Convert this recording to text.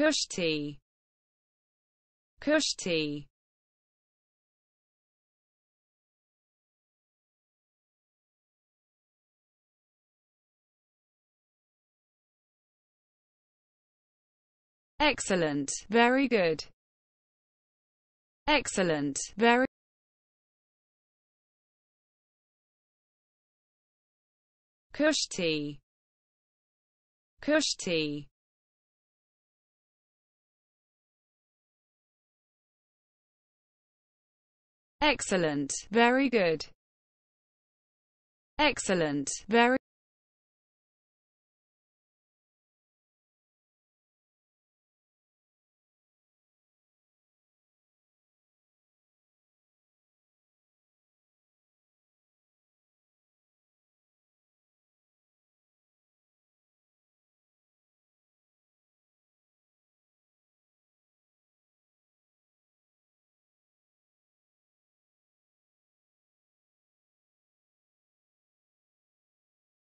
Kushti Kushti Excellent, very good. Excellent, very Kushti Kushti Excellent. Very good. Excellent. Very